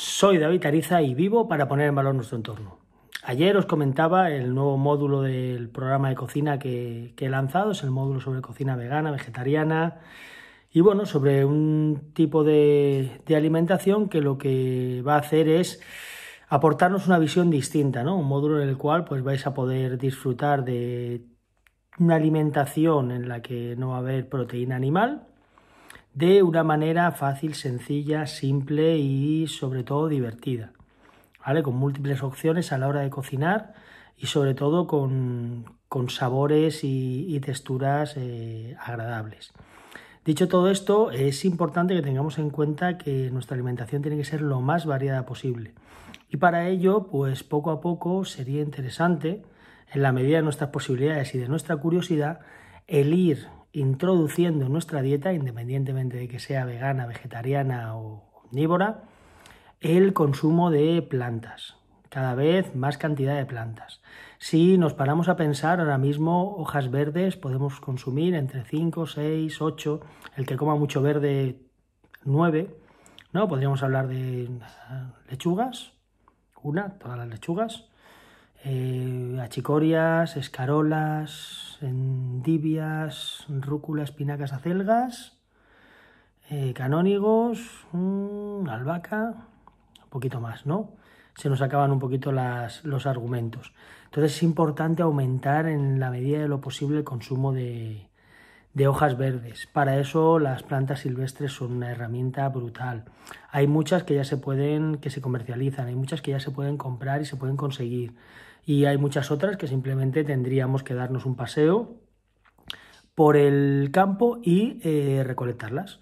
Soy David Ariza y vivo para poner en valor nuestro entorno. Ayer os comentaba el nuevo módulo del programa de cocina que, he lanzado, es el módulo sobre cocina vegana, vegetariana y bueno, sobre un tipo de, alimentación que lo que va a hacer es aportarnos una visión distinta, ¿no? Un módulo en el cual pues vais a poder disfrutar de una alimentación en la que no va a haber proteína animal, de una manera fácil, sencilla, simple y sobre todo divertida. ¿Vale? Con múltiples opciones a la hora de cocinar y sobre todo con, con sabores y, texturas eh, agradables. Dicho todo esto, es importante que tengamos en cuenta que nuestra alimentación tiene que ser lo más variada posible. Y para ello, pues poco a poco sería interesante, en la medida de nuestras posibilidades y de nuestra curiosidad, el ir introduciendo en nuestra dieta, independientemente de que sea vegana, vegetariana o omnívora, el consumo de plantas, cada vez más cantidad de plantas. Si nos paramos a pensar ahora mismo, hojas verdes podemos consumir entre 5, 6, 8, el que coma mucho verde 9, ¿no? Podríamos hablar de lechugas, una, todas las lechugas, eh, achicorias, escarolas, endivias, rúcula, espinacas, acelgas, eh, canónigos, mm, albahaca, un poquito más, ¿no? Se nos acaban un poquito los argumentos. Entonces es importante aumentar en la medida de lo posible el consumo de, de hojas verdes. Para eso las plantas silvestres son una herramienta brutal. Hay muchas que ya se pueden, que se comercializan, hay muchas que ya se pueden comprar y se pueden conseguir. Y hay muchas otras que simplemente tendríamos que darnos un paseo por el campo y eh, recolectarlas.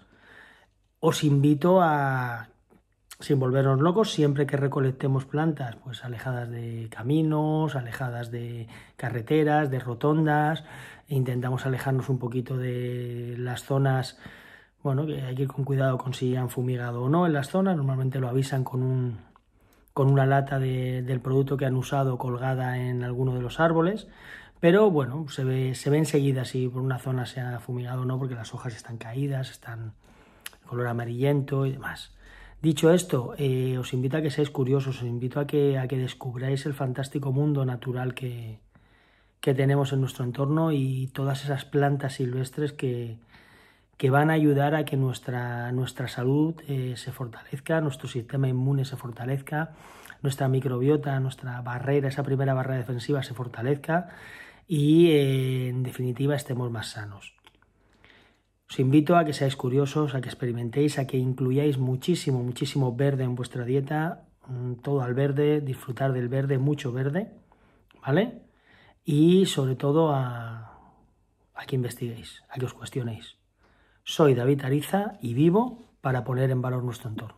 Os invito a sin volvernos locos, siempre que recolectemos plantas, pues alejadas de caminos, alejadas de carreteras, de rotondas, e intentamos alejarnos un poquito de las zonas, bueno, hay que ir con cuidado con si han fumigado o no en las zonas, normalmente lo avisan con un con una lata del producto que han usado colgada en alguno de los árboles, pero bueno, se ve, se enseguida si por una zona se ha fumigado o no, porque las hojas están caídas, están color amarillento y demás. Dicho esto, eh, os invito a que seáis curiosos, os invito a que, descubráis el fantástico mundo natural que, que, tenemos en nuestro entorno y todas esas plantas silvestres que, van a ayudar a que nuestra, salud eh, se fortalezca, nuestro sistema inmune se fortalezca, nuestra microbiota, nuestra barrera, esa primera barrera defensiva se fortalezca y eh, en definitiva estemos más sanos. Os invito a que seáis curiosos, a que experimentéis, a que incluyáis muchísimo, muchísimo verde en vuestra dieta, mm, todo al verde, disfrutar del verde, mucho verde, ¿vale? Y sobre todo a, que investiguéis, a que os cuestionéis. Soy David Ariza y vivo para poner en valor nuestro entorno.